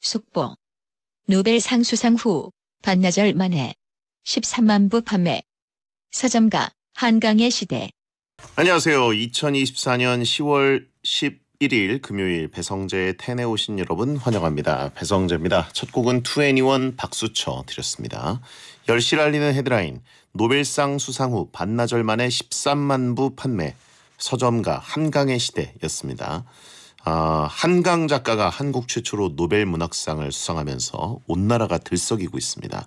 속보. 노벨상 수상 후 반나절 만에 13만 부 판매. 서점가 한강의 시대. 안녕하세요. 2024년 10월 11일 금요일 배성재의 텐에 오신 여러분 환영합니다. 배성재입니다. 첫 곡은 투애니원 박수쳐 드렸습니다. 10시 알리는 헤드라인 노벨상 수상 후 반나절 만에 13만 부 판매 서점가 한강의 시대였습니다. 아, 한강 작가가 한국 최초로 노벨 문학상을 수상하면서 온 나라가 들썩이고 있습니다.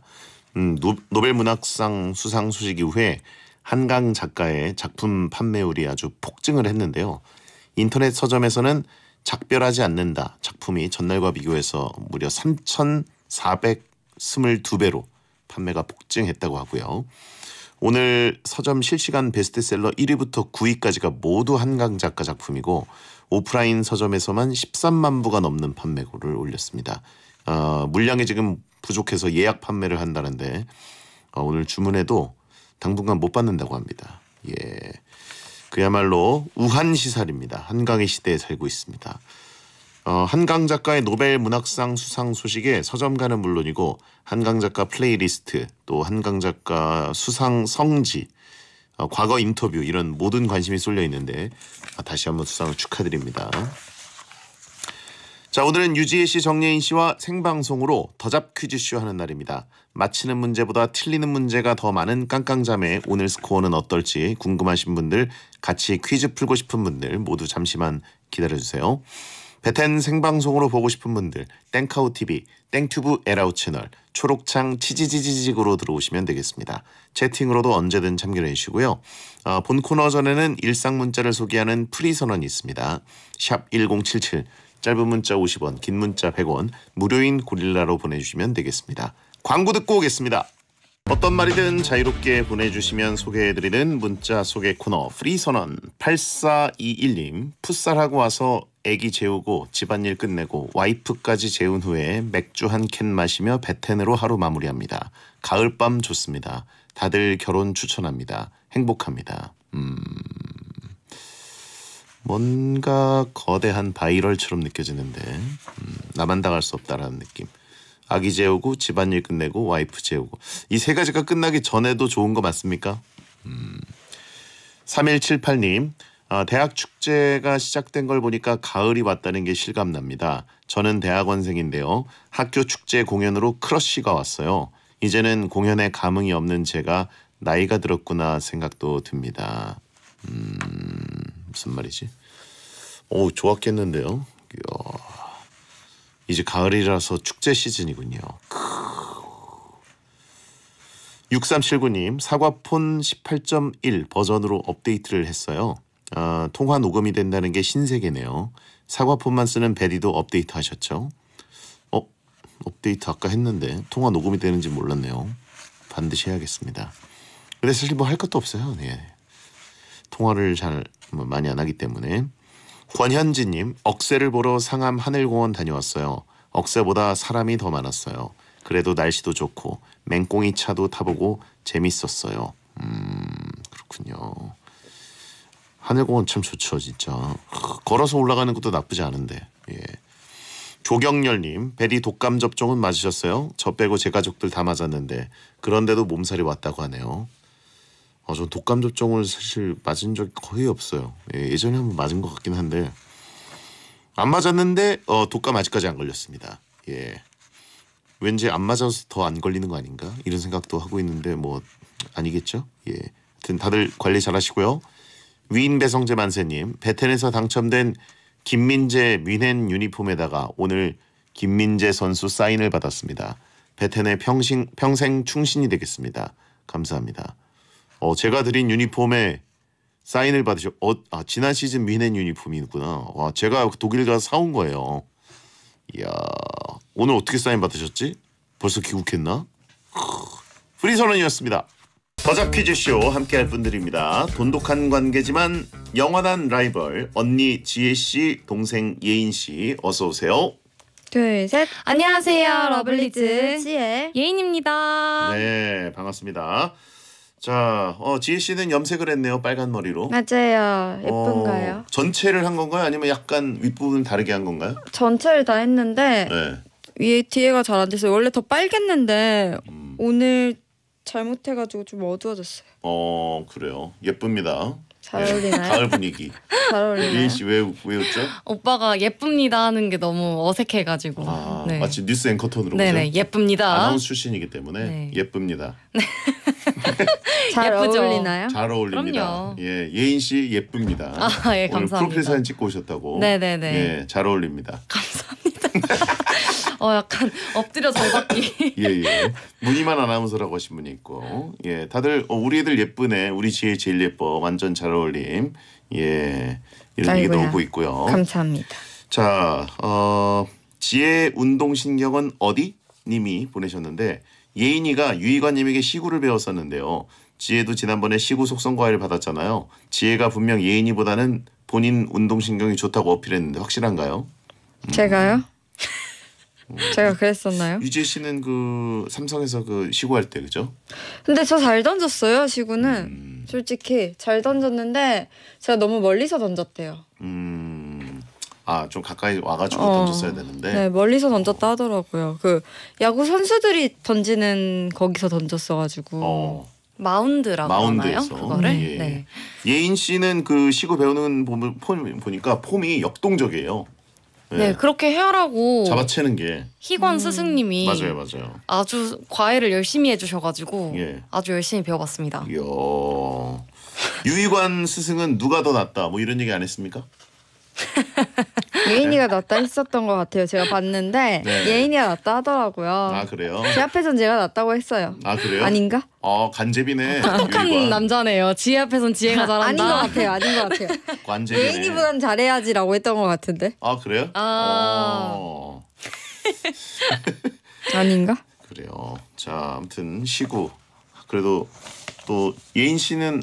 음, 노, 벨 문학상 수상 소식 이후에 한강 작가의 작품 판매율이 아주 폭증을 했는데요. 인터넷 서점에서는 작별하지 않는다 작품이 전날과 비교해서 무려 3,422배로 판매가 폭증했다고 하고요. 오늘 서점 실시간 베스트셀러 1위부터 9위까지가 모두 한강 작가 작품이고 오프라인 서점에서만 13만 부가 넘는 판매고를 올렸습니다. 어, 물량이 지금 부족해서 예약 판매를 한다는데 어, 오늘 주문해도 당분간 못 받는다고 합니다. 예, 그야말로 우한 시설입니다 한강의 시대에 살고 있습니다. 어, 한강 작가의 노벨 문학상 수상 소식에 서점가는 물론이고 한강 작가 플레이리스트 또 한강 작가 수상 성지 어, 과거 인터뷰 이런 모든 관심이 쏠려 있는데 아, 다시 한번 수상을 축하드립니다. 자 오늘은 유지혜 씨, 정예인 씨와 생방송으로 더잡 퀴즈쇼 하는 날입니다. 맞히는 문제보다 틀리는 문제가 더 많은 깡깡자매 오늘 스코어는 어떨지 궁금하신 분들 같이 퀴즈 풀고 싶은 분들 모두 잠시만 기다려주세요. 배텐 생방송으로 보고 싶은 분들 땡카우 TV, 땡튜브 에라우 채널, 초록창 치지지지직으로 들어오시면 되겠습니다. 채팅으로도 언제든 참여해 주시고요. 어, 본 코너 전에는 일상 문자를 소개하는 프리 선언이 있습니다. 샵 1077, 짧은 문자 50원, 긴 문자 100원, 무료인 고릴라로 보내주시면 되겠습니다. 광고 듣고 오겠습니다. 어떤 말이든 자유롭게 보내주시면 소개해드리는 문자 소개 코너 프리 선언 8421님 풋살하고 와서 아기 재우고 집안일 끝내고 와이프까지 재운 후에 맥주 한 캔 마시며 베텐으로 하루 마무리합니다. 가을밤 좋습니다. 다들 결혼 추천합니다. 행복합니다. 음... 뭔가 거대한 바이럴처럼 느껴지는데 음, 나만 당할 수 없다라는 느낌. 아기 재우고 집안일 끝내고 와이프 재우고 이 세 가지가 끝나기 전에도 좋은 거 맞습니까? 음. 3178님 아, 대학 축제가 시작된 걸 보니까 가을이 왔다는 게 실감납니다. 저는 대학원생인데요. 학교 축제 공연으로 크러쉬가 왔어요. 이제는 공연에 감흥이 없는 제가 나이가 들었구나 생각도 듭니다. 음, 무슨 말이지? 오, 좋았겠는데요. 이야, 이제 가을이라서 축제 시즌이군요. 크 6379님, 사과폰 18.1 버전으로 업데이트를 했어요. 어, 통화 녹음이 된다는 게 신세계네요. 사과폰만 쓰는 베리도 업데이트 하셨죠? 어? 업데이트 아까 했는데 통화 녹음이 되는지 몰랐네요. 반드시 해야겠습니다. 근데 사실 뭐 할 것도 없어요. 예. 통화를 잘 뭐 많이 안 하기 때문에 권현진님 억새를 보러 상암 하늘공원 다녀왔어요. 억새보다 사람이 더 많았어요. 그래도 날씨도 좋고 맹꽁이 차도 타보고 재밌었어요. 음 그렇군요. 하늘공원 참 좋죠 진짜 걸어서 올라가는 것도 나쁘지 않은데 예. 조경렬님 베리 독감 접종은 맞으셨어요? 저 빼고 제 가족들 다 맞았는데 그런데도 몸살이 왔다고 하네요. 어, 전 독감 접종을 사실 맞은 적이 거의 없어요. 예, 전에 한번 맞은 것 같긴 한데 안 맞았는데 어, 독감 아직까지 안 걸렸습니다. 예. 왠지 안 맞아서 더 안 걸리는 거 아닌가 이런 생각도 하고 있는데 뭐 아니겠죠? 예. 하여튼 다들 관리 잘하시고요. 위인 배성재 만세님 베텐에서 당첨된 김민재 위넨 유니폼에다가 오늘 김민재 선수 사인을 받았습니다. 베텐의 평생, 평생 충신이 되겠습니다. 감사합니다. 어, 제가 드린 유니폼에 사인을 받으셨 어, 아, 지난 시즌 위넨 유니폼이구나. 있 와, 제가 독일 가서 사온 거예요. 이야, 오늘 어떻게 사인 받으셨지? 벌써 귀국했나? 크으, 프리선언이었습니다. 더잡 퀴즈쇼 함께할 분들입니다. 돈독한 관계지만 영원한 라이벌 언니 지혜 씨, 동생 예인 씨 어서 오세요. 둘, 셋. 안녕하세요. 러블리즈 지혜 예인입니다. 네, 반갑습니다. 자, 어, 지혜 씨는 염색을 했네요. 빨간 머리로. 맞아요. 어, 예쁜가요? 어, 전체를 한 건가요? 아니면 약간 윗부분 다르게 한 건가요? 전체를 다 했는데 네. 위에 뒤에가 잘안 돼서 원래 더 빨갰는데 음. 오늘 잘못해가지고 좀 어두워졌어요. 어 그래요. 예쁩니다. 잘 예. 어울리나요? 가을 분위기. 잘 어울리나요? 리인 씨왜 왜 웃죠? 오빠가 예쁩니다 하는 게 너무 어색해가지고. 아, 네. 마치 뉴스 앵커 톤으로. 네네 오죠? 예쁩니다. 아나운서 출신이기 때문에 네. 예쁩니다. 네. 잘 예쁘죠? 어울리나요? 잘 어울립니다. 그럼요. 예, 예인 씨 예쁩니다. 아, 예, 감사합니다. 오늘 프로필 사진 찍고 오셨다고. 네네네. 예, 잘 어울립니다. 감사합니다. 어 약간 엎드려 절받기. 예예. 예. 문만 예. 아나운서라고 하신 분이 있고 예 다들 어, 우리 애들 예쁘네 우리 지혜 제일 예뻐 완전 잘 어울림 예 이런 아이고야. 얘기도 오고 있고요. 감사합니다. 자 어, 지혜 운동 신경은 어디? 님이 보내셨는데 예인이가 유희관님에게 시구를 배웠었는데요. 지혜도 지난번에 시구 속성 과외를 받았잖아요. 지혜가 분명 예인이보다는 본인 운동신경이 좋다고 어필했는데 확실한가요? 음. 제가요? 음. 제가 그랬었나요? 유재 씨는 그 삼성에서 그 시구할 때 그죠? 근데 저 잘 던졌어요 시구는 음. 솔직히 잘 던졌는데 제가 너무 멀리서 던졌대요. 음. 아좀 가까이 와가지고 어. 던졌어야 되는데. 네 멀리서 던졌다 어. 하더라고요. 그 야구 선수들이 던지는 거기서 던졌어가지고. 어. 마운드라고 마운드에서. 하나요? 그거를? 예. 네. 예인 씨는 그 시구 배우는 폼, 폼 보니까 폼이 역동적이에요. 네, 네, 그렇게 해라고 잡아채는 게 희관 음. 스승님이 맞아요, 맞아요. 아주 과외를 열심히 해주셔가지고 예. 아주 열심히 배워봤습니다. 이야. 유희관 스승은 누가 더 낫다 뭐 이런 얘기 안 했습니까? 예인이가 낫다 했었던 것 같아요. 제가 봤는데 네. 예인이가 낫다 하더라고요. 아 그래요? 제 앞에선 제가 낫다고 했어요. 아 그래요? 아닌가? 아 간제비네. 똑똑한 남자네요. 지혜 앞에선 지혜가 잘한다. 아닌 것 같아요. 아닌 것 같아요. 관제비. 예인이보단 잘해야지라고 했던 것 같은데. 아 그래요? 아. 어. 아닌가? 그래요. 자 아무튼 시구 그래도 또 예인 씨는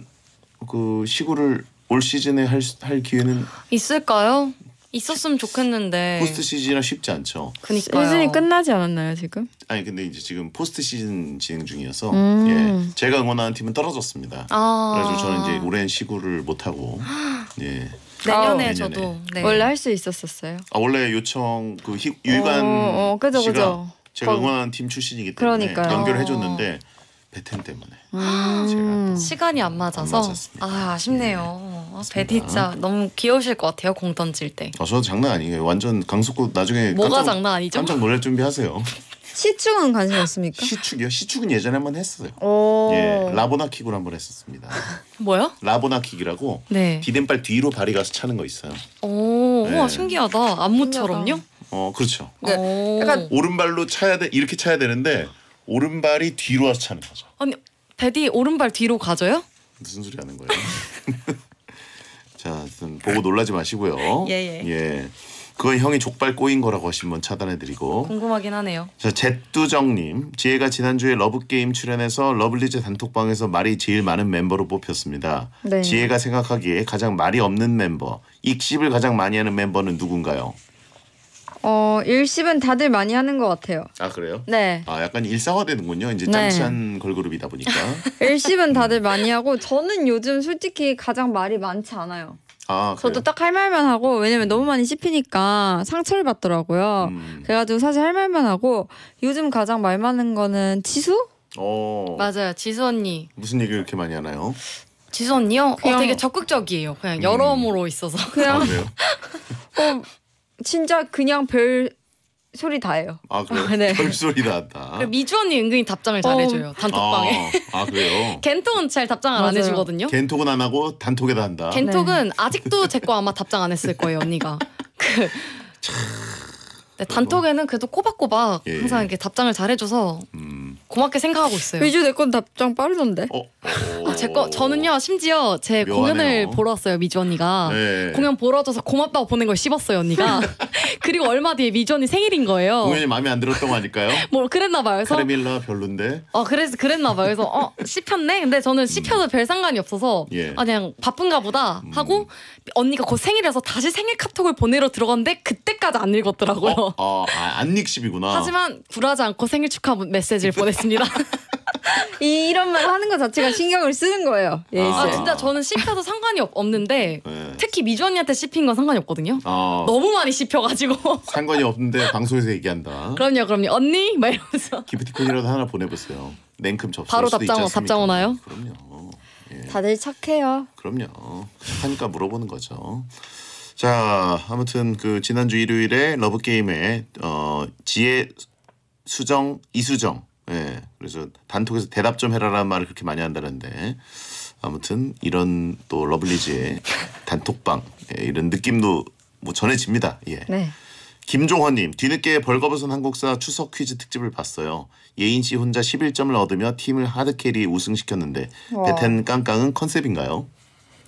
그 시구를 올 시즌에 할, 할 기회는 있을까요? 있었으면 좋겠는데 포스트 시즌은 쉽지 않죠. 그니까 시즌이 끝나지 않았나요 지금? 아니 근데 이제 지금 포스트 시즌 진행 중이어서 음. 예, 제가 응원하는 팀은 떨어졌습니다. 아 그래서 저는 이제 오랜 시구를 못 하고 예. 내년에, 내년에 아. 저도 네. 원래 할 수 있었었어요. 아 원래 요청 그 희, 유관 어, 어, 어, 그죠, 그죠. 제가 응원하는 팀 출신이기 때문에 그러니까요. 연결 해줬는데 베텐 때문에 음. 제가 시간이 안 맞아서 안 아, 아쉽네요. 예. 배디자 너무 귀여우실 것 같아요 공 던질 때. 아 저도 장난 아니에요. 완전 강속구 나중에 뭐가 깜짝, 장난 아니죠? 깜짝 놀랄 준비하세요. 시축은 관심 없습니까? 시축이요? 시축은 예전에 한번 했어요. 예, 라보나킥으로 한번 했었습니다. 뭐요? 라보나킥이라고 네. 디딤발 뒤로 발이 가서 차는 거 있어요. 오, 네. 와 신기하다. 안무처럼요? 어, 그렇죠. 네. 약간 오른발로 차야 돼 이렇게 차야 되는데 오른발이 뒤로 와서 차는 거죠. 아니, 배디 오른발 뒤로 가져요? 무슨 소리 하는 거예요? 자, 보고 놀라지 마시고요. 예, 예. 예. 그건 형이 족발 꼬인 거라고 하신 분 뭐 차단해드리고. 궁금하긴 하네요. 자, 잿두정님. 지혜가 지난주에 러브게임 출연해서 러블리즈 단톡방에서 말이 제일 많은 멤버로 뽑혔습니다. 네. 지혜가 생각하기에 가장 말이 없는 멤버, 익십을 가장 많이 하는 멤버는 누군가요? 어 일십은 다들 많이 하는 것 같아요. 아 그래요? 네. 아 약간 일상화되는군요. 이제 짬치 네. 걸그룹이다 보니까. 일십은 다들 많이 하고 저는 요즘 솔직히 가장 말이 많지 않아요. 아, 저도 딱 할 말만 하고 왜냐면 너무 많이 씹히니까 상처를 받더라고요. 음. 그래가지고 사실 할 말만 하고 요즘 가장 말 많은 거는 지수? 어. 맞아요, 지수 언니. 무슨 얘기 이렇게 많이 하나요? 지수 언니요? 어, 그냥... 어, 되게 적극적이에요. 그냥 음. 여러모로 있어서. 그냥. 아, 어, 진짜 그냥 별 소리 다예요. 아 그래요? 네. 별소리 난다. 미주 언니 은근히 답장을 어. 잘해줘요. 단톡방에. 아, 아 그래요? 겐톡은 잘 답장을 맞아요. 해주거든요. 겐톡은 안 하고 단톡에다 한다. 겐톡은 네. 아직도 제 거 아마 답장 안 했을 거예요 언니가. 그 네, 단톡에는 그래도 꼬박꼬박 예. 항상 이렇게 답장을 잘해줘서 음. 고맙게 생각하고 있어요. 위주 내건 답장 빠르던데. 어, 어, 아, 제거 저는요 심지어 제 묘하네요. 공연을 보러 왔어요 미주 언니가 네. 공연 보러 와줘서 고맙다고 보낸 걸 씹었어요 언니가. 그리고 얼마 뒤에 미주 언니 생일인 거예요. 공연이 마음에 안 들었던 거 아닐까요? 뭐 그랬나 봐요. 그래서 카레밀라 별론데. 어 그래서 그랬나 봐요. 그래서 어 씹혔네. 근데 저는 씹혀도 음. 별 상관이 없어서 예. 아 그냥 바쁜가 보다 하고 음. 언니가 곧 생일이라서 다시 생일 카톡을 보내러 들어갔는데 그때까지 안 읽었더라고요. 어, 어, 아, 아 안닉십이구나. 하지만 굴하지 않고 생일 축하 메시지를 보냈어요. 같습니다. 이, 이런 말 하는 것 자체가 신경을 쓰는 거예요. 예, 아, 진짜 저는 씹혀도 상관이 없, 는데 네. 특히 미주 언니한테 씹힌 건 상관이 없거든요. 아. 너무 많이 씹혀가지고 상관이 없는데 방송에서 얘기한다. 그럼요, 그럼요. 언니 막면서 기프티콘이라도 하나 보내보세요. 냉큼 접수 바로 답장 답장 오나요? 그럼요. 예. 다들 착해요. 그럼요. 하니까 물어보는 거죠. 자, 아무튼 그 지난주 일요일에 러브 게임에 어, 지혜 수정 이수정 예. 그래서 단톡에서 대답 좀 해라라는 말을 그렇게 많이 한다는데 아무튼 이런 또 러블리즈의 단톡방 예, 이런 느낌도 뭐 전해집니다. 예. 네. 김종헌님 뒤늦게 벌거벗은 한국사 추석 퀴즈 특집을 봤어요. 예인 씨 혼자 11점을 얻으며 팀을 하드캐리 우승시켰는데 와. 베텐 깡깡은 컨셉인가요?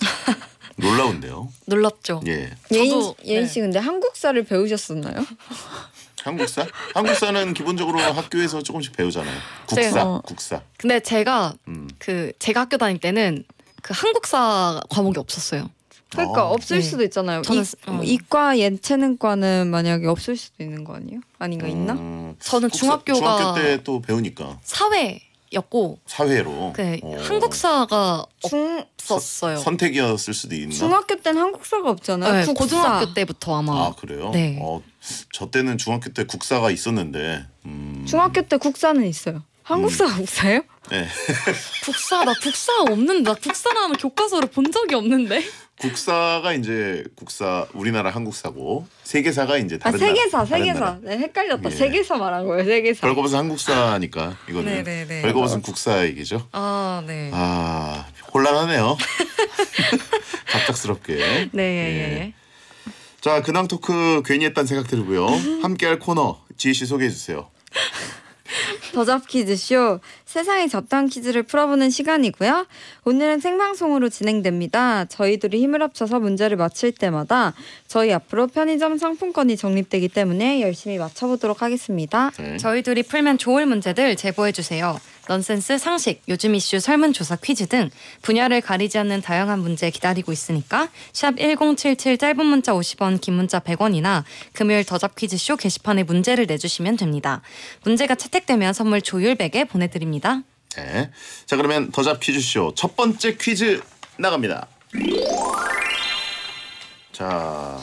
놀라운데요. 놀랍죠. 예. 예인, 저도, 예인 네. 씨 네. 근데 한국사를 배우셨었나요? 한국사? 한국사는 기본적으로 학교에서 조금씩 배우잖아요. 국사, 네, 어. 국사. 근데 제가 음. 그 제가 학교 다닐 때는 그 한국사 과목이 없었어요. 그러니까 어. 없을 네. 수도 있잖아요. 저는 이, 어. 이과 예체능과는 만약에 없을 수도 있는 거 아니에요? 아닌가 있나? 음. 저는 국사, 중학교가 중학교 때 또 배우니까 사회 였고 사회로 그 오. 어. 한국사가 어, 없었어요. 선택이었을 수도 있나? 중학교 때는 한국사가 없잖아요. 네, 고등학교 때부터 아마. 아 그래요? 네. 어, 때는 중학교 때 국사가 있었는데. 음... 중학교 때 국사는 있어요. 한국사 음. 없어요? 네. 국사 나 국사 없는데 나 국사라는 교과서를 본 적이 없는데. 국사가 이제 국사 우리나라 한국사고 세계사가 이제 다른 아, 세계사 나라, 세계사 나라. 네, 헷갈렸다 예. 세계사 말한 거예요 세계사 별거벗은 한국사니까 이거는 네네네. 별거벗은 네, 네. 어. 국사 얘기죠 아네아 네. 아, 혼란하네요 갑작스럽게 네 예 예. 예, 예. 자 근황 토크 괜히 했다는 생각 들고요 함께할 코너 지혜 씨 소개해 주세요 더잡 퀴즈쇼 세상의 잡다 퀴즈를 풀어보는 시간이고요. 오늘은 생방송으로 진행됩니다. 저희들이 힘을 합쳐서 문제를 맞힐 때마다 저희 앞으로 편의점 상품권이 적립되기 때문에 열심히 맞춰보도록 하겠습니다. 음. 저희들이 풀면 좋을 문제들 제보해주세요. 넌센스, 상식, 요즘 이슈, 설문조사 퀴즈 등 분야를 가리지 않는 다양한 문제 기다리고 있으니까 샵 1077 짧은 문자 50원, 긴 문자 100원이나 금요일 더잡 퀴즈쇼 게시판에 문제를 내주시면 됩니다. 문제가 채택되면 선물 조율백에 보내드립니다. 네. 자 그러면 더잡 퀴즈쇼 첫 번째 퀴즈 나갑니다. 자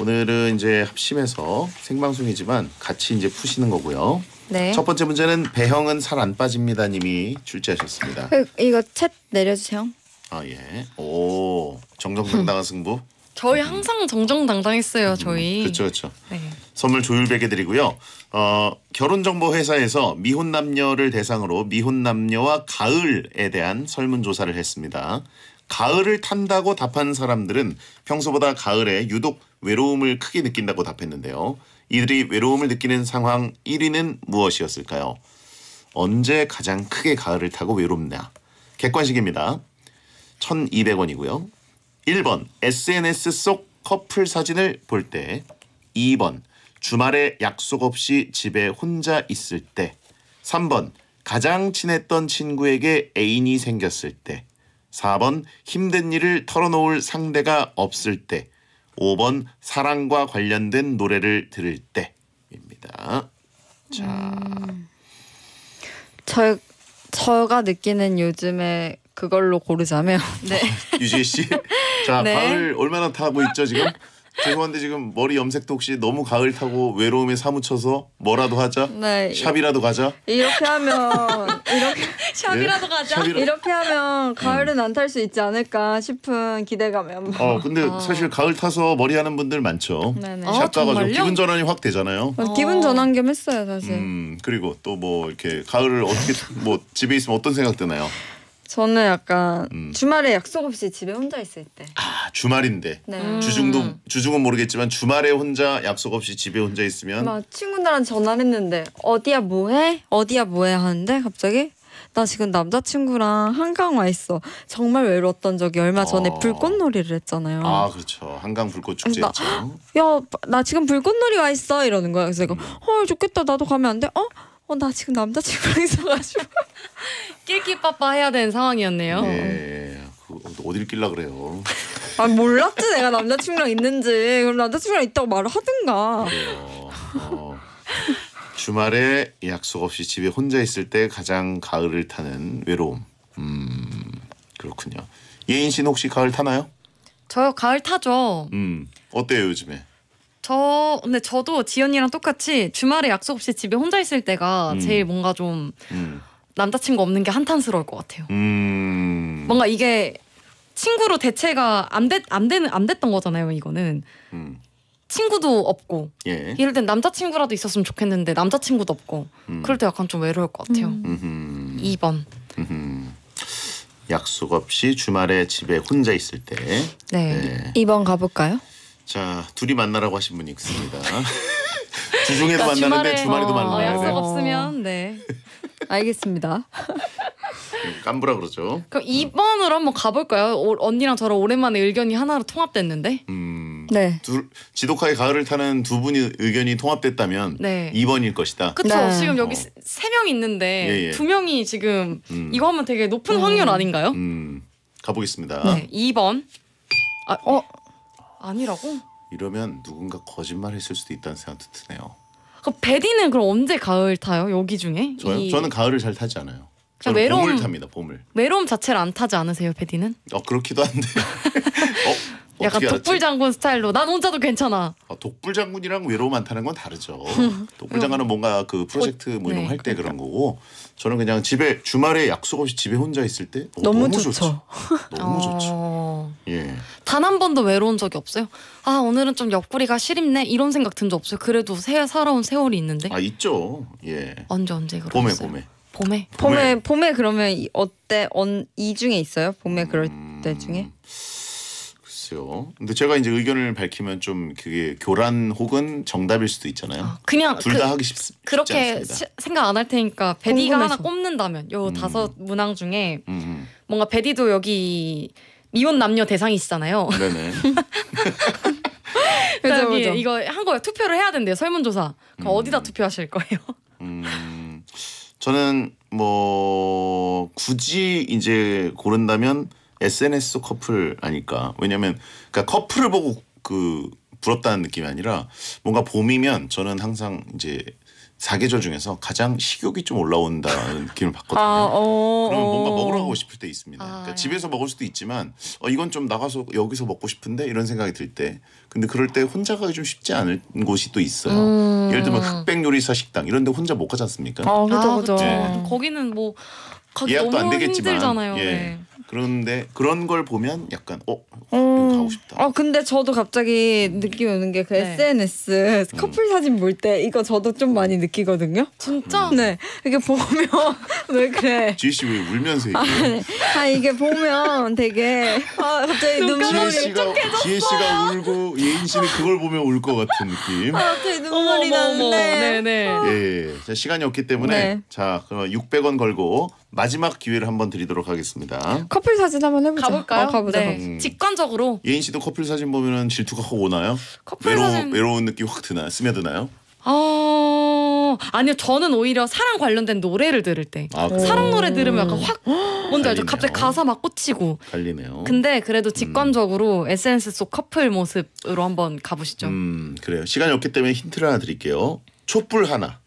오늘은 이제 합심해서 생방송이지만 같이 이제 푸시는 거고요. 네. 첫 번째 문제는 배형은 살 안 빠집니다 님이 출제하셨습니다. 그, 이거 챗 내려주세요. 아 예. 오 정정당당한 승부. 저희 항상 정정당당했어요. 음, 저희. 그렇죠 그렇죠. 네. 선물 조율백에 드리고요. 어, 결혼정보회사에서 미혼 남녀를 대상으로 미혼 남녀와 가을에 대한 설문조사를 했습니다. 가을을 탄다고 답한 사람들은 평소보다 가을에 유독 외로움을 크게 느낀다고 답했는데요. 이들이 외로움을 느끼는 상황 1위는 무엇이었을까요? 언제 가장 크게 가을을 타고 외롭냐? 객관식입니다. 1200원이고요. 1번 SNS 속 커플 사진을 볼 때 2번 주말에 약속 없이 집에 혼자 있을 때 3번 가장 친했던 친구에게 애인이 생겼을 때 4번 힘든 일을 털어놓을 상대가 없을 때 5번 사랑과 관련된 노래를 들을 때입니다. 자. 음. 저 저가 느끼는 요즘에 그걸로 고르자면 네. 유지 씨. 자, 네. 가을 얼마나 타고 있죠, 지금? 죄송한데 지금 머리 염색도 혹시 너무 가을 타고 외로움에 사무쳐서 뭐라도 하자. 네. 샵이라도 가자. 이렇게 하면 이렇게 샵이라도 가자. 샵이라- 이렇게 하면 가을은 안 탈 수 있지 않을까 싶은 기대감이 한번. 어 근데 어. 사실 가을 타서 머리 하는 분들 많죠. 네네. 아, 샵 어, 가가지고 기분 전환이 확 되잖아요. 어. 기분 전환 겸 했어요 사실. 음 그리고 또 뭐 이렇게 가을을 어떻게 뭐 집에 있으면 어떤 생각 드나요? 저는 약간 음. 주말에 약속 없이 집에 혼자 있을 때. 아 주말인데. 네. 음. 주중도 주중은 모르겠지만 주말에 혼자 약속 없이 집에 혼자 있으면. 막 친구들한테 전화를 했는데 어디야 뭐해? 어디야 뭐해 하는데 갑자기 나 지금 남자친구랑 한강 와 있어. 정말 외로웠던 적이 얼마 전에 어. 불꽃놀이를 했잖아요. 아 그렇죠. 한강 불꽃 축제였죠. 야나 지금 불꽃놀이 와 있어 이러는 거야. 그래서 내가 음. 헐 좋겠다 나도 가면 안 돼? 어? 어나 지금 남자친구랑 있어가지고 낄끼빠빠 해야 되는 상황이었네요. 네. 그, 어딜 낄라 그래요. 아 몰랐지 내가 남자친구랑 있는지 그럼 남자친구랑 있다고 말을 하든가. 그래요. 어, 주말에 약속 없이 집에 혼자 있을 때 가장 가을을 타는 외로움. 음 그렇군요. 예인 씨는 혹시 가을 타나요? 저 가을 타죠. 음 어때요 요즘에? 저 근데 저도 지연이랑 똑같이 주말에 약속 없이 집에 혼자 있을 때가 음. 제일 뭔가 좀 음. 남자친구 없는 게 한탄스러울 것 같아요. 음... 뭔가 이게 친구로 대체가 안됐안 되는 안 됐던 거잖아요. 이거는 음. 친구도 없고 예. 예를 든 남자친구라도 있었으면 좋겠는데 남자친구도 없고 음. 그럴 때 약간 좀 외로울 것 같아요. 음. 2번 약속 없이 주말에 집에 혼자 있을 때. 네. 네. 2번 가볼까요? 자 둘이 만나라고 하신 분이 있습니다. 주중에도 그러니까 만나는데 주말에, 도 어, 만나야 돼요. 약속 네. 없으면 네. 알겠습니다. 깜부라 음, 그러죠. 그럼 2번으로 한번 가볼까요? 오, 언니랑 저랑 오랜만에 의견이 하나로 통합됐는데. 음. 네. 둘, 지독하게 가을을 타는 두 분의 의견이 통합됐다면 네. 2번일 것이다. 그렇죠. 네. 지금 여기 어. 3명 있는데 예, 예. 2명이 지금 음. 이거 하면 되게 높은 음. 확률 아닌가요? 음. 가보겠습니다. 네. 2번. 아, 어? 아니라고? 이러면 누군가 거짓말했을 수도 있다는 생각도 드네요. 그 베디는 그럼 언제 가을 타요? 여기 중에? 저요? 이... 저는 가을을 잘 타지 않아요. 그러니까 저는 외로움, 봄을 탑니다. 봄을. 외로움 자체를 안 타지 않으세요, 베디는? 어 그렇기도 한데. 어 약간 독불 장군 스타일로 난 혼자도 괜찮아. 아, 독불 장군이랑 외로 움 많다는 건 다르죠. 독불 장군은 뭔가 그 프로젝트 뭐 이런 네, 할때 그러니까. 그런 거고 저는 그냥 집에 주말에 약속 없이 집에 혼자 있을 때 오, 어, 너무, 너무, 좋죠. 좋죠. 너무 어. 좋죠. 예. 단 한 번도 외로운 적이 없어요. 아 오늘은 좀 옆구리가 시립네 이런 생각 든 적 없어요. 그래도 새 살아온 세월이 있는데. 아 있죠. 예. 언제 언제 그런. 봄에 봄에. 봄에 봄에 봄에 그러면 어때 언 이 중에 있어요? 봄에 그럴 음. 때 중에? 있어요. 근데 제가 이제 의견을 밝히면 좀 그게 교란 혹은 정답일 수도 있잖아요. 아, 그냥 둘다 그, 하기 쉽, 그렇게 시, 생각 안 할 테니까 베디가 궁금해서. 하나 꼽는다면 요 음. 다섯 문항 중에 음. 뭔가 베디도 여기 미혼 남녀 대상이시잖아요. 네네. 그래서 그렇죠, 이거 한 거예요. 투표를 해야 된대요. 설문조사. 그럼 음. 어디다 투표하실 거예요? 음, 저는 뭐 굳이 이제 고른다면 SNS 커플 아닐까. 왜냐면 그러니까 커플을 보고 그 부럽다는 느낌이 아니라 뭔가 봄이면 저는 항상 이제 사계절 중에서 가장 식욕이 좀 올라온다는 느낌을 받거든요. 아, 어, 그럼 뭔가 어. 먹으러 가고 싶을 때 있습니다. 그러니까 아, 그러니까 집에서 먹을 수도 있지만 어, 이건 좀 나가서 여기서 먹고 싶은데 이런 생각이 들 때. 근데 그럴 때 혼자 가기 좀 쉽지 않은 곳이 또 있어요. 음. 예를 들면 흑백 요리사 식당 이런 데 혼자 못 가지 않습니까? 아, 그죠, 아, 그죠. 네. 거기는 뭐 가기 예약도 너무 안 되겠지만, 힘들잖아요. 예. 네. 그런데 그런 걸 보면 약간 어, 어 가고 싶다. 어 근데 저도 갑자기 느낌 오는 게그 네. SNS 음. 커플 사진 볼 때 이거 저도 좀 많이 느끼거든요. 진짜? 음. 네. 이게 보면 왜 그래? 지희 씨왜 울면서 아, 얘기아 네. 아, 이게 보면 되게 아 갑자기 눈물이 지혜 씨가 지혜 씨가 울고 예인 씨는 그걸 보면 울 것 같은 느낌. 아 갑자기 눈물이 나는데. 네네. 예, 예, 자 시간이 없기 때문에 네. 자 그럼 600원 걸고 마지막 기회를 한 번 드리도록 하겠습니다. 커플 사진 한번 해보자. 가볼까요? 어, 가보자. 네. 음. 직관적으로. 예인 씨도 커플 사진 보면은 질투가 확 오나요? 커플 외로 사진 외로운 느낌 확 드나 스며드나요? 어... 아니요 저는 오히려 사랑 관련된 노래를 들을 때 아, 사랑 노래 들으면 약간 확 뭔지 알죠? 갑자기 가사 막 꽂히고 갈리네요. 근데 그래도 음. 직관적으로 음. SNS 속 커플 모습으로 한번 가보시죠. 음 그래요. 시간이 없기 때문에 힌트를 하나 드릴게요. 촛불 하나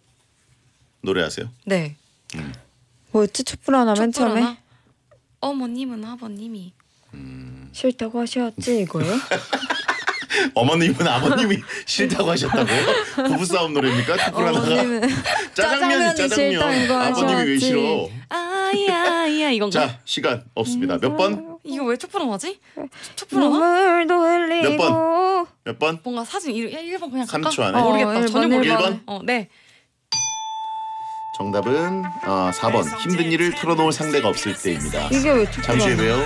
노래하세요. 네. 음. 뭐였지? 촛불하나 맨 촛불 처음에? 어머님은 아버님이 음. 싫다고 하셨지 이거요? 어머님은 아버님이 싫다고 하셨다고? 부부싸움 노래입니까? 촛불 하나가 짜장면이 짜장면 아버님이 왜 싫어? 아야야 이건가? 자 시간 없습니다. 몇 번? 이거 왜 촛불은 뭐지? 촛불은 뭐? 눈물도 흘리고 몇 번? 몇 번? 뭔가 사진 1, 일번 그냥 갈까? 3초 안에. 어, 모르겠다. 어, 전혀 모르겠네. 일번? 어, 네. 정답은 어, 4번 힘든 일을 털어놓을 상대가 없을 때입니다. 이게 왜 잠시 후에요.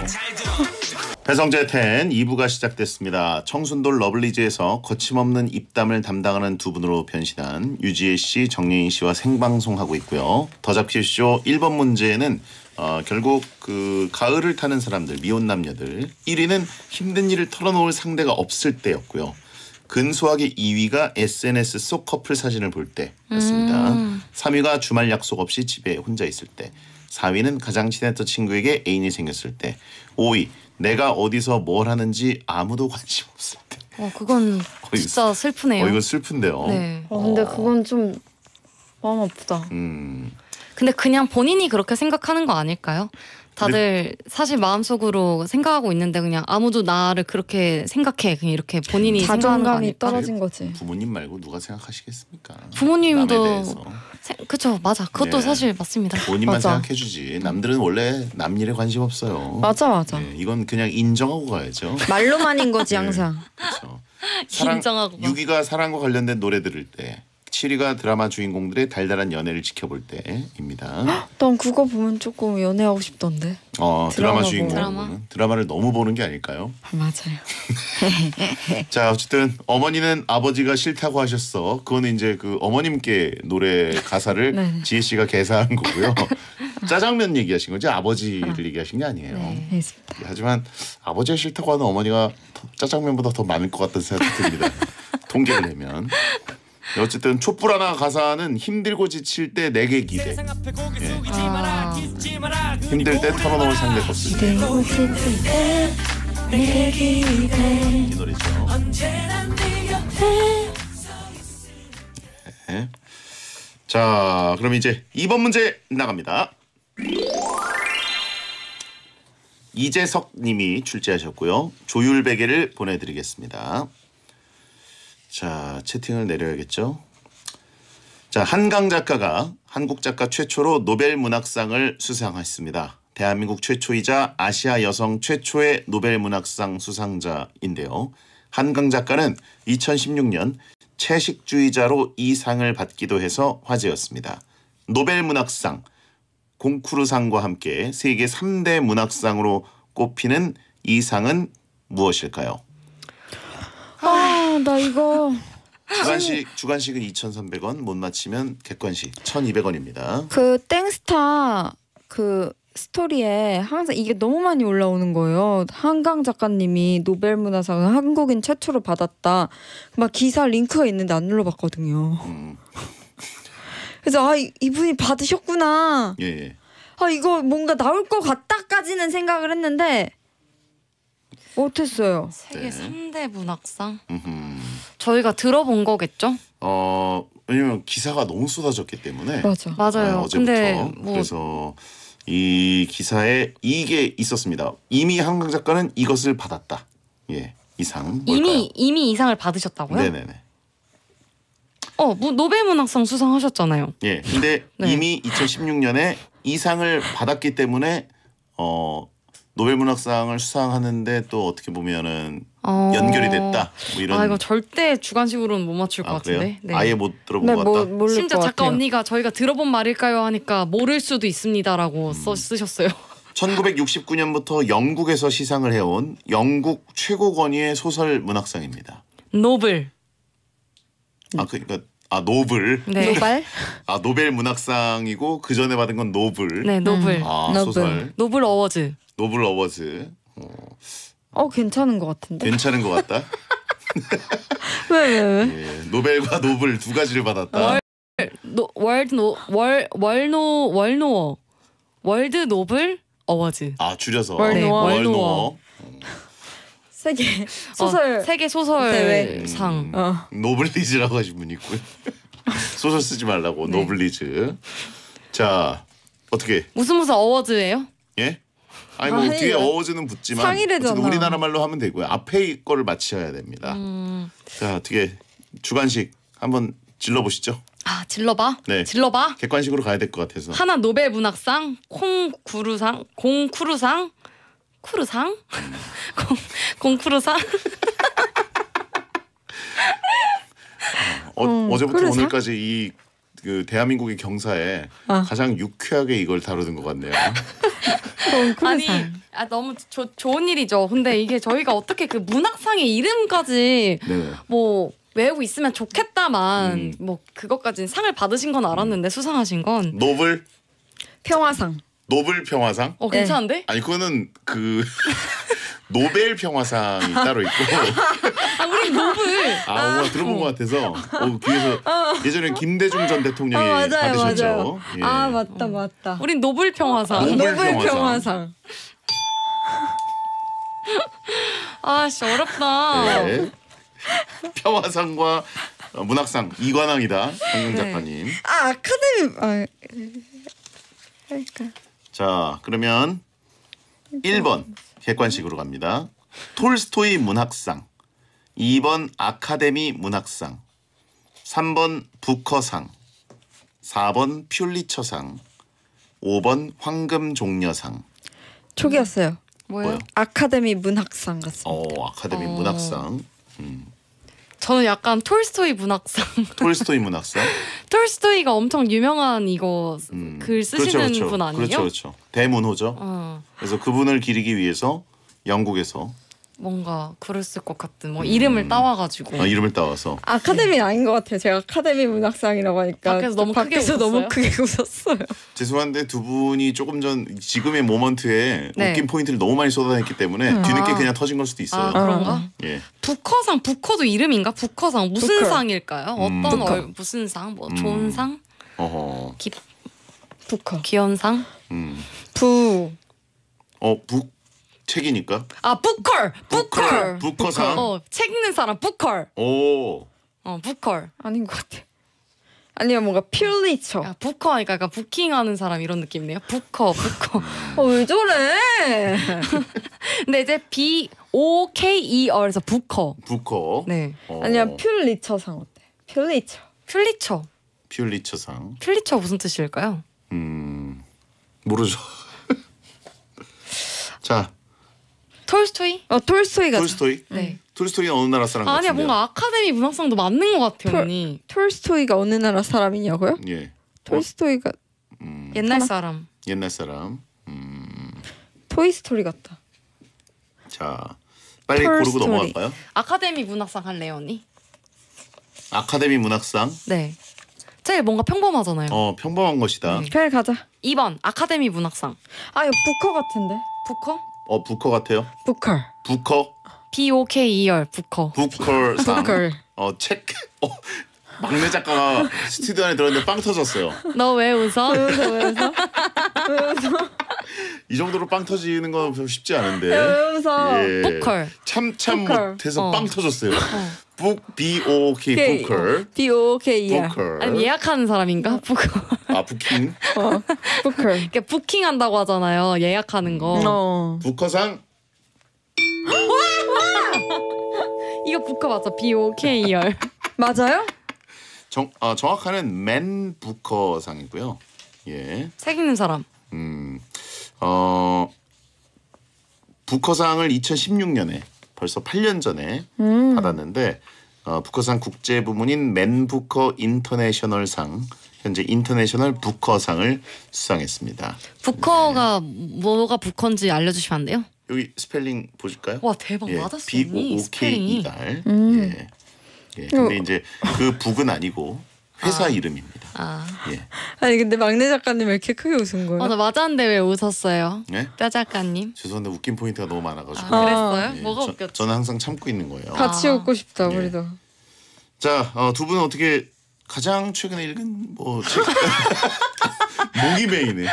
배성재 텐 2부가 시작됐습니다. 청순돌 러블리즈에서 거침없는 입담을 담당하는 두 분으로 변신한 유지혜 씨, 정예인 씨와 생방송하고 있고요. 더 잡힐 쇼 1번 문제는 어, 결국 그 가을을 타는 사람들, 미혼 남녀들 1위는 힘든 일을 털어놓을 상대가 없을 때였고요. 근소하게 2위가 SNS 속 커플 사진을 볼 때였습니다. 음. 3위가 주말 약속 없이 집에 혼자 있을 때 4위는 가장 친했던 친구에게 애인이 생겼을 때 5위 내가 어디서 뭘 하는지 아무도 관심 없을 때 어, 그건 진짜 슬프네요. 어, 이거 슬픈데요. 네. 어, 근데 그건 좀 마음 아프다. 음. 근데 그냥 본인이 그렇게 생각하는 거 아닐까요? 다들 사실 마음속으로 생각하고 있는데 그냥 아무도 나를 그렇게 생각해 그냥 이렇게 본인이 자존감이 아닐까? 떨어진 거지. 부모님 말고 누가 생각하시겠습니까? 부모님도- 세- 그쵸 맞아 그것도 네. 사실 맞습니다. 본인만 맞아. 생각해주지 남들은 원래 남 일에 관심 없어요. 맞아 맞아. 네, 이건 그냥 인정하고 가야죠. 말로만인 거지 네, 항상. 그렇죠. 사랑- 인정하고 유기가 사랑과 관련된 노래 들을 때 7위가 드라마 주인공들의 달달한 연애를 지켜볼 때입니다. 난 그거 보면 조금 연애하고 싶던데. 어 드라마, 드라마 주인공 드라마? 드라마를 너무 보는 게 아닐까요? 아, 맞아요. 자 어쨌든 어머니는 아버지가 싫다고 하셨어. 그거 이제 그 어머님께 노래 가사를 네. 지혜 씨가 개사한 거고요. 짜장면 얘기하신 거지 아버지를 아. 얘기하신 게 아니에요. 네, 예, 하지만 아버지가 싫다고 하는 어머니가 짜장면보다 더 많을 것 같다는 생각이 듭니다. 통계를 내면. 어쨌든 촛불 하나 가사는 힘들고 지칠 때 내게 기대. 그 예. 아. 힘들 때 털어놓을 상대 없을 때. 이 노래죠. 네. 예. 자, 그럼 이제 2번 문제 나갑니다. 이재석 님이 출제하셨고요. 조율 베개를 보내드리겠습니다. 자 채팅을 내려야겠죠. 자 한강 작가가 한국 작가 최초로 노벨 문학상을 수상했습니다. 대한민국 최초이자 아시아 여성 최초의 노벨 문학상 수상자인데요. 한강 작가는 2016년 채식주의자로 이 상을 받기도 해서 화제였습니다. 노벨 문학상, 공쿠르상과 함께 세계 3대 문학상으로 꼽히는 이 상은 무엇일까요? 아나 이거 주간식 주간식은 2,300원 못 맞히면 객관식 1,200원입니다. 그 땡스타 그 스토리에 항상 이게 너무 많이 올라오는 거예요. 한강 작가님이 노벨 문화상을 한국인 최초로 받았다. 막 기사 링크가 있는데 안 눌러봤거든요. 음. 그래서 아 이, 분이 받으셨구나. 예, 예. 아 이거 뭔가 나올 것 같다까지는 생각을 했는데 못했어요. 세계 네. 3대 문학상? 음흠. 저희가 들어본 거겠죠? 어 왜냐면 기사가 너무 쏟아졌기 때문에 맞아. 아, 맞아요. 아, 네, 어제 뭐... 그래서 이 기사에 이게 있었습니다. 이미 한강 작가는 이것을 받았다. 예 이상 뭘까요? 이미 이상을 받으셨다고요? 네네네. 어 뭐 노벨 문학상 수상하셨잖아요. 예 근데 네. 이미 2016년에 이상을 받았기 때문에 어 노벨문학상을 수상하는데 또 어떻게 보면은 어... 연결이 됐다. 뭐 이런. 아 이거 절대 주관식으로는 못 맞출 것 아, 같은데. 네. 아예 못 들어본 네, 것 뭐, 같다. 뭐, 심지어 것 작가 같아요. 언니가 저희가 들어본 말일까요 하니까 모를 수도 있습니다라고 음. 써 쓰셨어요. 1969년부터 영국에서 시상을 해온 영국 최고 권위의 소설 문학상입니다. 노블. 아 그, 그러니까 아 노블. 네. 노발? 아 노벨 문학상이고 그 전에 받은 건 노블. 네 노블. 아, 음. 아 노블. 소설. 노블 어워즈. 노블 어워즈. 어. 어 괜찮은 것 같은데. 괜찮은 것 같다. 왜, 왜, 왜? 예, 노벨과 노블 두 가지를 받았다. 월노월 월 노 월노어 월드 노블 어워즈. 아 줄여서 월노어 네. 월노어. 음. 세계 소설 어, 세계 소설 대회상 음, 어. 노블리즈라고 하신 분이 있고요. 소설 쓰지 말라고 네. 노블리즈. 자 어떻게? 무슨 무슨 어워즈예요? 예? 아니 뭐 아니, 뒤에 어워즈는 붙지만 상일해 우리나라 말로 하면 되고요. 앞에 거를 맞춰야 됩니다. 음. 자 어떻게 주관식 한번 질러보시죠. 아 질러봐. 네. 질러봐. 객관식으로 가야 될 것 같아서. 하나 노벨 문학상, 콩쿠르상, 공쿠르상, 쿠르상, 공쿠르상 어, 음, 어제부터 쿠르상? 오늘까지 이그 대한민국의 경사에 아. 가장 유쾌하게 이걸 다루는 것 같네요. 아니 아, 너무 조, 좋은 일이죠. 근데 이게 저희가 어떻게 그 문학상의 이름까지 네네. 뭐 외우고 있으면 좋겠다만 음. 뭐그것까지 상을 받으신 건 알았는데 음. 수상하신 건 노블 평화상 노블 평화상 어 괜찮은데? 네. 아니 그거는 그 노벨 평화상이 따로 있고 아, 우리 노블. 아, 아 뭔가 들어본 것 같아서 어, 귀에서 어. 예전에 김대중 전 대통령이 아, 맞아요, 받으셨죠. 맞아요. 예. 아 맞다 맞다. 우린 노블 평화상. 노벨, 평화상. 아, 씨 어렵다. 네. 평화상과 문학상 이관왕이다. 강용 네. 작가님. 네. 아, 아카데미 아, 그러니까. 자, 그러면 1번 객관식으로 갑니다. 톨스토이 문학상. 2번 아카데미 문학상, 3번 부커상, 4번 퓰리처상, 5번 황금종려상. 초기였어요. 뭐예요? 아카데미 문학상 같습니다. 어, 아카데미 어. 문학상. 음. 저는 약간 톨스토이 문학상. 톨스토이 문학상? 톨스토이가 엄청 유명한 이거 음. 글 그렇죠, 쓰시는 그렇죠, 그렇죠. 분 아니에요? 그렇죠, 그렇죠. 대문호죠. 어. 그래서 그분을 기리기 위해서 영국에서 뭔가 그랬을 것 같은 뭐 이름을 음. 따와가지고 아, 이름을 따와서 아, 아카데미는 아닌 것 같아요. 제가 아카데미 문학상이라고 하니까 밖에서 너무 밖에서 웃었어요? 너무 크게 웃었어요. 죄송한데 두 분이 조금 전 지금의 모먼트에 네. 웃긴 포인트를 너무 많이 쏟아냈기 때문에 음. 뒤늦게 아. 그냥 터진 걸 수도 있어요. 아, 그런가? 예. 부커상 부커도 이름인가? 부커상 무슨 부커. 상일까요? 음. 어떤 얼, 무슨 상? 뭐 음. 좋은 상? 어허. 기, 부커. 기현상? 음. 부. 어 부. 책이니까. 아 북컬 북컬 북커상. 어, 책 읽는 사람 북컬. 오. 어 북컬 아닌 것 같아. 아니면 뭔가 퓰리처. 아, 부커 그니까그러 부킹하는 사람 이런 느낌이네요. 부커 부커. 어, 왜 저래? 근데 이제 B O K E R에서 부커. 부커. 네. 어. 아니면 퓰리처상 어때? 퓰리처. 퓰리처. 퓰리처상. 퓰리처 무슨 뜻일까요? 음 모르죠. 자 톨스토이? 어 톨스토이가 톨스토이? 네. 네. 톨스토이는 어느 나라 사람 아, 아니야 같은데요? 뭔가 아카데미 문학상도 맞는 것같아 톨, 언니. 톨스토이가 어느 나라 사람이냐고요? 예. 톨스토이가 음, 옛날 하나? 사람. 옛날 사람. 음. 토이 스토리 같다. 자 빨리 고 스토리. 넘어갈까요? 아카데미 문학상 할래요 언니? 아카데미 문학상? 네. 제일 뭔가 평범하잖아요. 어 평범한 것이다. 네. 별 가자. 2번 아카데미 문학상. 아 이거 부커 같은데. 부커? 어 부커 같아요. 부컬. 부커. P O K E R 부커. 부컬. 부컬. 어 체크. 어 막내 작가가 스튜디오 안에 들어있는데빵 터졌어요. 너 왜 웃어? 왜 웃어? 왜 웃어? 이 정도로 빵 터지는 건 쉽지 않은데. 왜 웃어? 예. 부컬. 참참 못해서 어. 빵 터졌어요. 어. 북 B O K 부클 B O K E R 아니 예약하는 사람인가 부클 아 부킹 어, 부클 그러니까 부킹한다고 하잖아요 예약하는 거 음. 어. 부커상 이거 부커 맞죠 B O K E R 맞아요 정 어, 정확한은 맨 부커상이고요 예책 읽는 사람 음어 부커상을 2016년에 벌써 8년 전에 음. 받았는데 어, 부커상 국제 부문인 맨부커 인터내셔널상 현재 인터내셔널 북커상을 수상했습니다. 부커가 네. 뭐가 부커인지 알려주시면 안 돼요? 여기 스펠링 보실까요? 와 대박 예, 맞았어. B O O K E R. 예. 음. 예. 예. 근데 어. 이제 그 북은 아니고 회사 아. 이름입니다. 아. 예. 아니 근데 막내 작가님 왜 이렇게 크게 웃은 거예요? 어, 맞았는데 왜 웃었어요? 네? 뼈 작가님. 죄송한데 웃긴 포인트가 너무 많아가지고. 아, 그랬어요? 예, 뭐가 웃겼죠? 저는 항상 참고 있는 거예요. 같이 아. 웃고 싶다 예. 우리도. 자, 어, 두 분은 어떻게 가장 최근에 읽은 뭐 목이 메이네.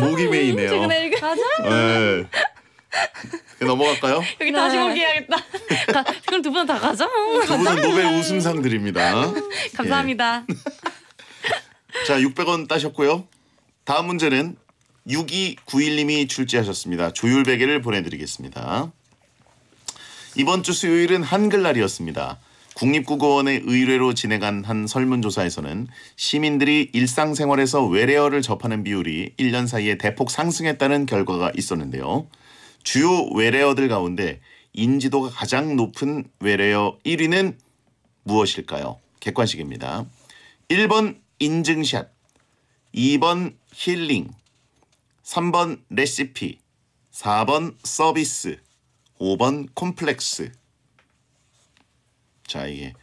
목이 메이네요. 최근에 읽은 가장. 예. 네. 넘어갈까요? 여기 네. 다시 오게 해야겠다. 가, 그럼 두분다 가죠. 두 분은 노벨 우승상 드립니다. 음, 감사합니다. 예. 자, 600원 따셨고요. 다음 문제는 6291님이 출제하셨습니다. 조율 베개를 보내드리겠습니다. 이번 주 수요일은 한글날이었습니다. 국립국어원의 의뢰로 진행한 한 설문조사에서는 시민들이 일상생활에서 외래어를 접하는 비율이 1년 사이에 대폭 상승했다는 결과가 있었는데요. 주요 외래어들 가운데 인지도가 가장 높은 외래어 1위는 무엇일까요? 객관식입니다. 1번 인증샷, 2번 힐링, 3번 레시피, 4번 서비스, 5번 콤플렉스. 자 이게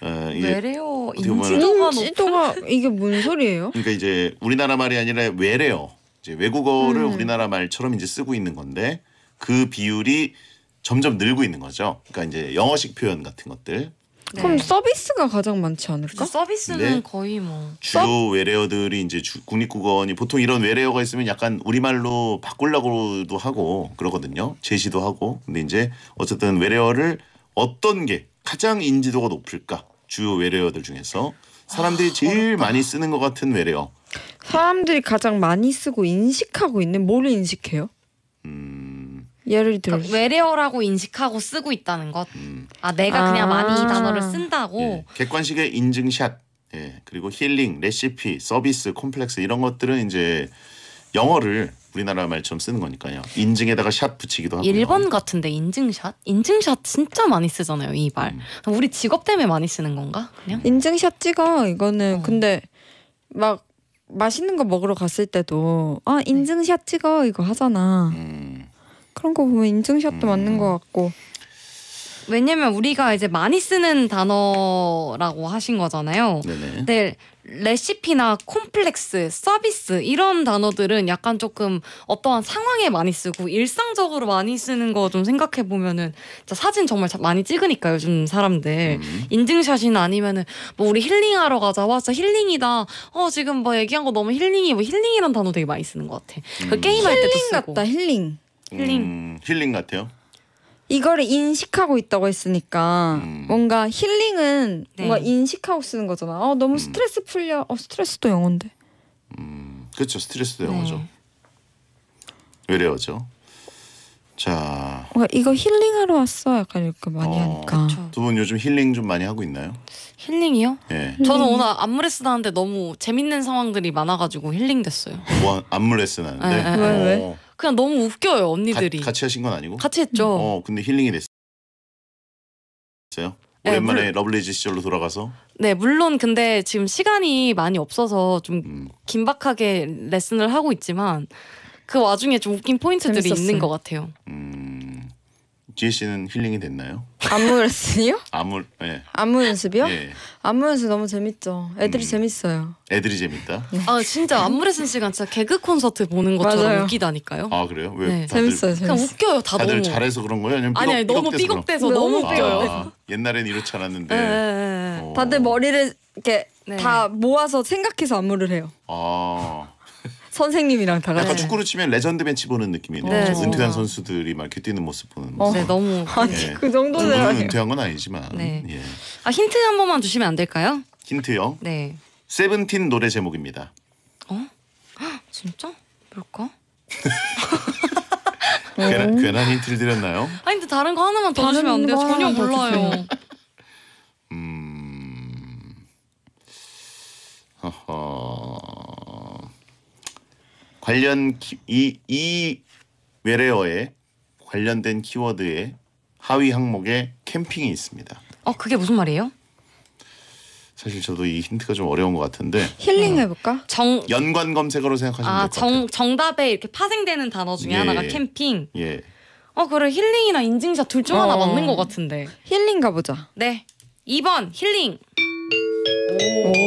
어, 외래어 인지도가 인지도가 이게 뭔 소리예요? 그러니까 이제 우리나라 말이 아니라 외래어 이제 외국어를 음. 우리나라 말처럼 이제 쓰고 있는 건데 그 비율이 점점 늘고 있는 거죠. 그러니까 이제 영어식 표현 같은 것들. 네. 그럼 서비스가 가장 많지 않을까? 서비스는 네. 거의 뭐 주요 외래어들이 이제 주, 국립국어원이 보통 이런 외래어가 있으면 약간 우리말로 바꾸려고도 하고 그러거든요. 제시도 하고. 근데 이제 어쨌든 외래어를 어떤 게 가장 인지도가 높을까? 주요 외래어들 중에서 사람들이 아, 제일 어렵다. 많이 쓰는 것 같은 외래어. 사람들이 가장 많이 쓰고 인식하고 있는 뭘 인식해요? 예를 들어 그러니까 외래어라고 인식하고 쓰고 있다는 것. 음. 아 내가 아 그냥 많이 이 단어를 쓴다고. 예. 객관식의 인증샷, 예. 그리고 힐링, 레시피, 서비스, 콤플렉스 이런 것들은 이제 영어를 우리나라 말처럼 쓰는 거니까요. 인증에다가 샷 붙이기도 하고. 일본 같은데 인증샷? 인증샷 진짜 많이 쓰잖아요 이 말. 음. 우리 직업 때문에 많이 쓰는 건가? 그냥? 인증샷 찍어 이거는 어. 근데 막 맛있는 거 먹으러 갔을 때도 아 네. 인증샷 찍어 이거 하잖아. 음. 그런 거 보면 인증샷도 음. 맞는 것 같고. 왜냐면 우리가 이제 많이 쓰는 단어라고 하신 거잖아요. 네네. 네, 레시피나 콤플렉스, 서비스 이런 단어들은 약간 조금 어떠한 상황에 많이 쓰고 일상적으로 많이 쓰는 거 좀 생각해 보면은 사진 정말 많이 찍으니까 요즘 사람들 음. 인증샷이나 아니면은 뭐 우리 힐링하러 가자 와진 힐링이다 어 지금 뭐 얘기한 거 너무 힐링이 뭐 힐링이란 단어 되게 많이 쓰는 것 같아 그 음. 그 게임 할 때도 쓰고 힐링 같다 힐링 힐링. 음, 힐링 같아요. 이거 인식하고 있다고 했으니까 음. 뭔가 힐링은 네. 뭔가 인식하고 쓰는 거잖아. 어 너무 음. 스트레스 풀려. 어 스트레스도 영어인데. 음 그렇죠. 스트레스도 네. 영어죠. 외래어죠. 자. 와, 이거 힐링하러 왔어. 약간 이렇게 많이 어, 하니까. 두 분 요즘 힐링 좀 많이 하고 있나요? 힐링이요? 예. 힐링. 저는 오늘 안무레슨 하는데 너무 재밌는 상황들이 많아가지고 힐링 됐어요. 뭐 안무레슨 하는데? 네, 네. 왜 왜? 어. 그냥 너무 웃겨요 언니들이. 가, 같이 하신 건 아니고? 같이 했죠. 어 근데 힐링이 됐어요. 네, 오랜만에 네, 러블리즈 시절로 돌아가서. 네 물론 근데 지금 시간이 많이 없어서 좀 음. 긴박하게 레슨을 하고 있지만 그 와중에 좀 웃긴 포인트들이 재밌었어요. 있는 것 같아요. 음. 지혜 씨는 힐링이 됐나요? 안무 연습이요? 안무 예. 안무 연습이요? 예. 안무 연습 너무 재밌죠. 애들이 음. 재밌어요. 애들이 재밌다. 네. 아 진짜 안무 레슨 시간 진짜 개그 콘서트 보는 것처럼 맞아요. 웃기다니까요. 아 그래요? 왜? 네. 다들, 재밌어요. 그냥 재밌어요. 웃겨요 다 다들 너무. 잘해서 그런 거예요? 아니면 삐걱, 아니, 아니 너무 삐걱대서 너무 웃겨요. 아, 옛날엔 이렇지 않았는데. 네. 네, 네. 어. 다들 머리를 이렇게 네. 다 모아서 생각해서 안무를 해요. 아. 선생님이랑 다 같이. 약간 축구로 치면 레전드 벤치 보는 느낌이네요. 네, 은퇴한 어. 선수들이 막 이렇게 뛰는 모습 보는. 어. 모 네, 너무 예. 아니 예. 그 정도는 아니 은퇴한 건 아니지만. 네. 예. 아 힌트 한 번만 주시면 안 될까요? 힌트요? 네. 세븐틴 노래 제목입니다. 어? 진짜? 뭘까? 괜한, 어. 괜한 힌트를 드렸나요? 아 힌트 다른 거 하나만 더 주시면 안 돼요? 전혀 몰라요 음. 허허. 관련 키, 이, 이 외래어에 관련된 키워드의 하위 항목에 캠핑이 있습니다. 어 그게 무슨 말이에요? 사실 저도 이 힌트가 좀 어려운 것 같은데 힐링 해볼까? 음. 정 연관 검색어로 생각하시면 아, 될것 같아요. 정, 정답에 이렇게 파생되는 단어 중에 예. 하나가 예. 캠핑. 예. 어 그래 힐링이나 인증샷 둘중 하나 어. 맞는 것 같은데. 힐링 가보자. 네. 2번 힐링. 오.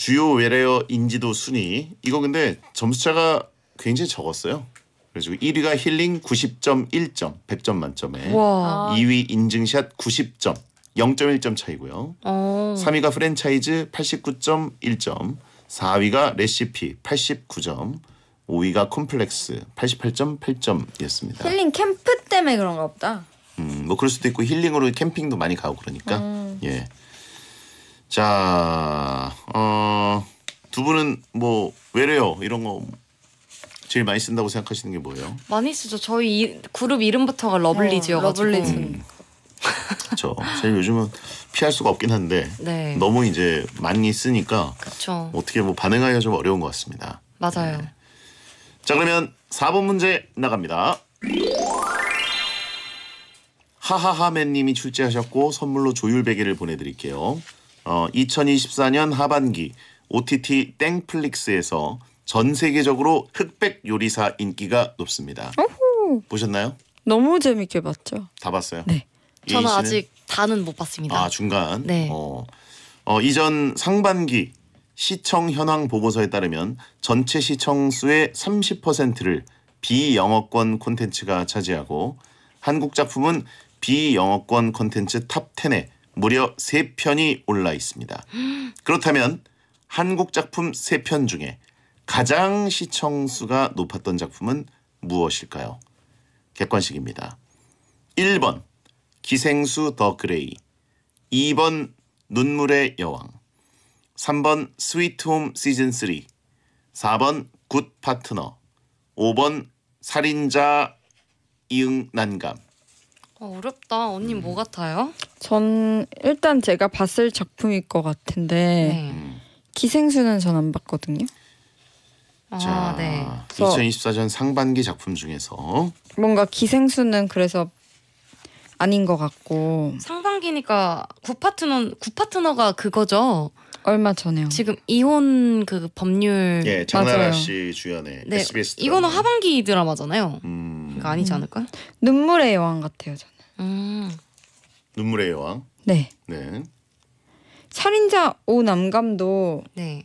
주요 외래어 인지도 순위 이거 근데 점수차가 굉장히 적었어요. 그래서 1위가 힐링 90.1점, 100점 만점에 와. 2위 인증샷 90점, 0.1점 차이고요. 어. 오. 3위가 프랜차이즈 89.1점, 4위가 레시피 89점, 5위가 콤플렉스 88.8점이었습니다. 힐링 캠프 때문에 그런가 보다. 음, 뭐 그럴 수도 있고 힐링으로 캠핑도 많이 가고 그러니까. 음. 예. 자, 어, 두 분은 뭐 외래어 이런 거 제일 많이 쓴다고 생각하시는 게 뭐예요? 많이 쓰죠. 저희 이, 그룹 이름부터가 러블리즈여 어, 가지고. 러 음. 그렇죠. 사실 요즘은 피할 수가 없긴 한데 네. 너무 이제 많이 쓰니까 그쵸. 어떻게 뭐 반응하기가 좀 어려운 것 같습니다. 맞아요. 네. 자 그러면 4번 문제 나갑니다. 하하하맨님이 출제하셨고 선물로 조율 베개를 보내드릴게요. 어, 2024년 하반기 OTT 땡플릭스에서 전 세계적으로 흑백 요리사 인기가 높습니다. 오호. 보셨나요? 너무 재밌게 봤죠. 다 봤어요. 네. 저는 씨는? 아직 다는 못 봤습니다. 아 중간. 네. 어, 어, 이전 상반기 시청 현황 보고서에 따르면 전체 시청 수의 30%를 비영어권 콘텐츠가 차지하고 한국 작품은 비영어권 콘텐츠 탑 10에 무려 3편이 올라 있습니다. 그렇다면 한국 작품 3편 중에 가장 시청수가 높았던 작품은 무엇일까요? 객관식입니다. 1번 기생수 더 그레이 2번 눈물의 여왕 3번 스위트홈 시즌3 4번 굿 파트너 5번 살인자 이응 난감 어, 어렵다. 언니 뭐 음. 같아요? 전 일단 제가 봤을 작품일 것 같은데 네. 기생수는 전 안 봤거든요. 아, 자, 네. 2024년 상반기 작품 중에서 뭔가 기생수는 그래서 아닌 것 같고 상반기니까 구파트너 구파트너가 그거죠. 얼마 전에요. 지금 이혼 그 법률 예, 장나라 맞아요. 씨 주연의 네, SBS 드라마. 이거는 하반기 드라마잖아요. 음. 그러 아니지 음. 않을까? 눈물의 여왕 같아요 저는. 음. 눈물의 여왕. 네. 네. 살인자 오 남감도 네.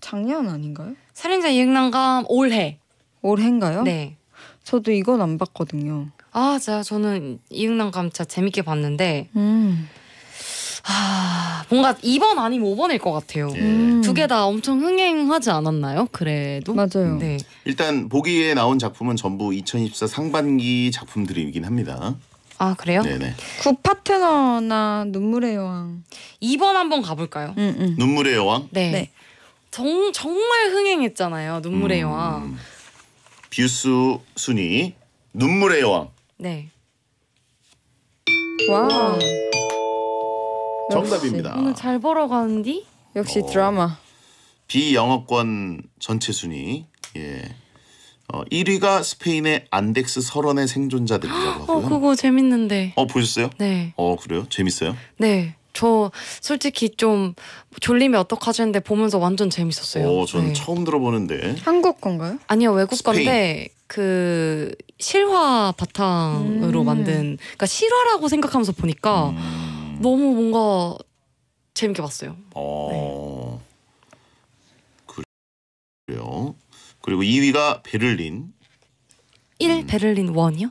작년 아닌가요? 살인자 이남감 올해. 올해인가요? 네. 저도 이건 안 봤거든요. 아, 제가 저는 이남감 진짜 재밌게 봤는데. 음. 하, 뭔가 2번 아니면 5번일 것 같아요. 예. 음. 두개 다 엄청 흥행하지 않았나요? 그래도 맞아요. 네. 일단 보기에 나온 작품은 전부 2024 상반기 작품들이긴 합니다. 아 그래요? 네네. 굿 파트너나 눈물의 여왕 2번 한번 가볼까요? 응, 음, 응. 음. 눈물의 여왕? 네. 네. 정, 정말 흥행했잖아요. 눈물의 음. 여왕. 뷰스 순위 눈물의 여왕. 네. 와. 정답입니다. 오늘 잘 벌어가는디? 역시 어, 드라마. 비영어권 전체 순위. 예. 어, 1위가 스페인의 안덱스 설원의 생존자들이라고 어, 하고요. 어, 그거 재밌는데. 어, 보셨어요? 네. 어, 그래요? 재밌어요? 네. 저 솔직히 좀 졸리면 어떡하지 했는데 보면서 완전 재밌었어요. 어, 전 네. 처음 들어보는데. 한국 건가요? 아니요, 외국 스페인. 건데 그 실화 바탕으로 음. 만든 그러니까 실화라고 생각하면서 보니까 음. 너무 뭔가 재밌게 봤어요. 어. 네. 그래요. 그리고 2위가 베를린. 1 음. 베를린 원이요?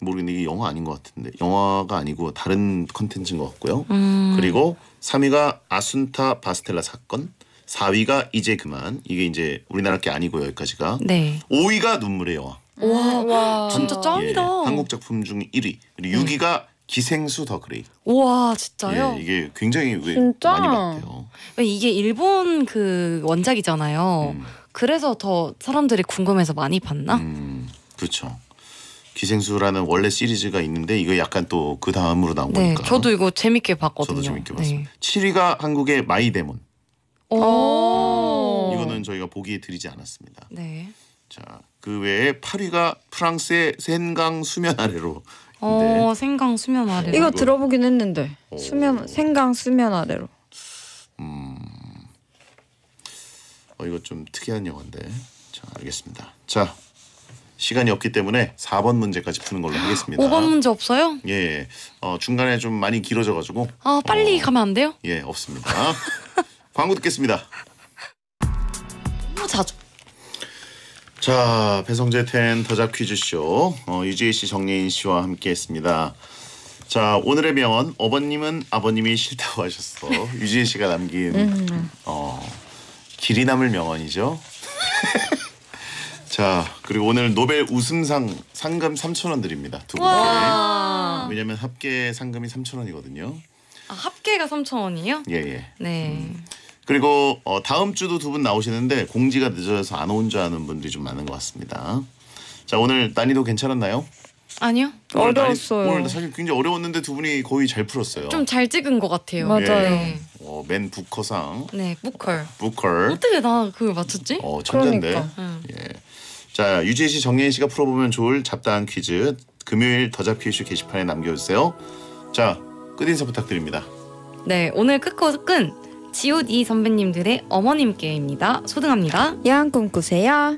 모르겠는데 이게 영화 아닌 것 같은데 영화가 아니고 다른 컨텐츠인 것 같고요. 음. 그리고 3위가 아순타 바스텔라 사건, 4위가 이제 그만 이게 이제 우리나라 게 아니고 여기까지가. 네. 5위가 눈물의 여왕. 와, 와. 진짜 짱이다. 예, 한국 작품 중 1위. 그리고 6위가 음. 기생수 더 그레이. 와 진짜요? 예, 이게 굉장히 진짜? 많이 봤대요. 이게 일본 그 원작이잖아요. 음. 그래서 더 사람들이 궁금해서 많이 봤나? 음, 그렇죠. 기생수라는 원래 시리즈가 있는데 이거 약간 또 그 다음으로 나온 네, 거니까. 저도 이거 재밌게 봤거든요. 저도 재밌게 봤어요. 네. 7위가 한국의 마이데몬. 오. 음, 이거는 저희가 보기 드리지 않았습니다. 네. 자, 그 외에 8위가 프랑스의 센강 수면 아래로 어, 네. 생강 수면 아래로. 이거 들어보긴 했는데. 어. 수면 생강 수면 아래로. 음. 어 이거 좀 특이한 영화인데. 자, 알겠습니다. 자. 시간이 없기 때문에 4번 문제까지 푸는 걸로 하겠습니다. 5번 문제 없어요? 예, 예. 어, 중간에 좀 많이 길어져 가지고. 아, 빨리 어, 가면 안 돼요? 예, 없습니다. 광고 듣겠습니다. 너무 자주 자, 배성재 텐더작 퀴즈쇼 어, 유지혜 씨, 정예인 씨와 함께했습니다. 자, 오늘의 명언 어버님은 아버님이 싫다고 하셨어. 유지혜 씨가 남긴 어, 길이 남을 명언이죠. 자, 그리고 오늘 노벨 우승상 상금 3천 원 드립니다. 두 분께. 왜냐면 합계 상금이 3천 원이거든요. 아, 합계가 3천 원이요? 예, 예. 네. 음. 그리고 어, 다음 주도 두 분 나오시는데 공지가 늦어져서 안 온 줄 아는 분들이 좀 많은 것 같습니다. 자 오늘 난이도 괜찮았나요? 아니요. 어려웠어요. 오늘 사실 굉장히 어려웠는데 두 분이 거의 잘 풀었어요. 좀 잘 찍은 것 같아요. 맞아요. 예. 네. 어, 맨 부커상 네, 부컬. 부컬 어떻게 나 그걸 맞췄지? 어 천재인데. 그러니까. 예. 자 유지혜 씨, 정예인 씨가 풀어보면 좋을 잡다한 퀴즈 금요일 더 잡기 이슈 게시판에 남겨주세요. 자 끝인사 부탁드립니다. 네, 오늘 끝곡은 god 선배님들의 어머님께입니다. 소등합니다. 야한 꿈 꾸세요.